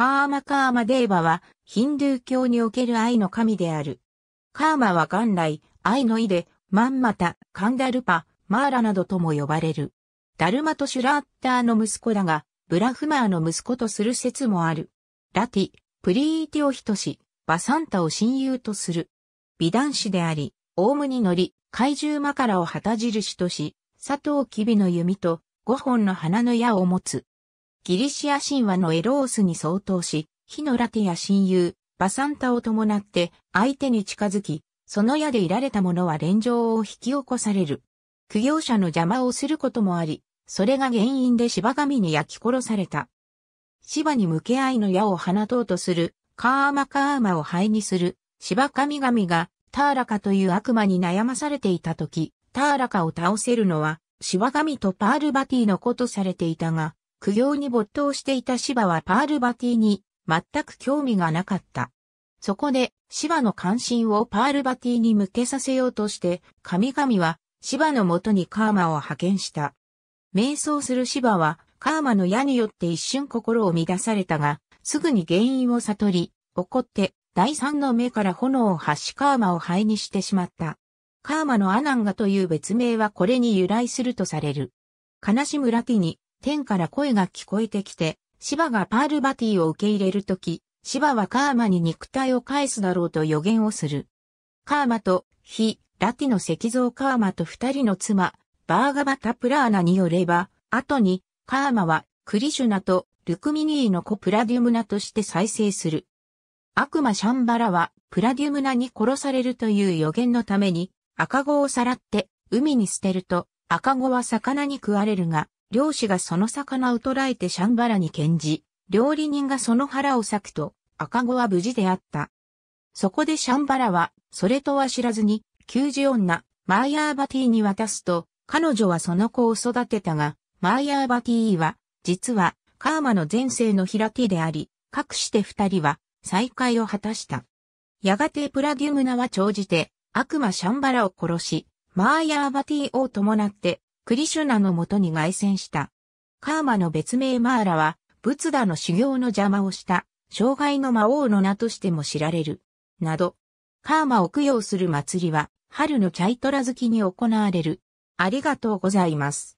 カーマカーマデーバは、ヒンドゥー教における愛の神である。カーマは元来、愛の意で、マンマタ、カンダルパ、マーラなどとも呼ばれる。ダルマとシュラッターの息子だが、ブラフマーの息子とする説もある。ラティ、プリーティオヒトシ、バサンタを親友とする。美男子であり、オウムに乗り、怪獣マカラを旗印とし、佐藤キビの弓と五本の花の矢を持つ。ギリシア神話のエロースに相当し、火のラテや親友、バサンタを伴って相手に近づき、その矢でいられた者は連城を引き起こされる。苦行者の邪魔をすることもあり、それが原因で芝神に焼き殺された。芝に向け合いの矢を放とうとする、カーマカーマを灰にする、芝神々がターラカという悪魔に悩まされていた時、ターラカを倒せるのは、芝神とパールバティのことされていたが、苦行に没頭していた芝はパールバティに全く興味がなかった。そこで芝の関心をパールバティに向けさせようとして神々は芝のもとにカーマを派遣した。瞑想する芝はカーマの矢によって一瞬心を乱されたが、すぐに原因を悟り、怒って第三の目から炎を発しカーマを灰にしてしまった。カーマのアナンガという別名はこれに由来するとされる。悲しむラティに天から声が聞こえてきて、芝がパールバティを受け入れるとき、芝はカーマに肉体を返すだろうと予言をする。カーマと、非、ラティの石像カーマと二人の妻、バーガバタプラーナによれば、後に、カーマは、クリシュナと、ルクミニーの子プラディウムナとして再生する。悪魔シャンバラは、プラディウムナに殺されるという予言のために、赤子をさらって、海に捨てると、赤子は魚に食われるが、漁師がその魚を捕らえてシャンバラに献じ、料理人がその腹を裂くと、赤子は無事であった。そこでシャンバラは、それとは知らずに、救仕女、マーヤーバティに渡すと、彼女はその子を育てたが、マーヤーバティは、実は、カーマの前世の開きであり、かくして二人は、再会を果たした。やがてプラデュムナは長じて、悪魔シャンバラを殺し、マーヤーバティを伴って、クリシュナのもとに凱旋した。カーマの別名マーラは、仏陀の修行の邪魔をした、障害の魔王の名としても知られる。など、カーマを供養する祭りは、春のチャイトラ月に行われる。ありがとうございます。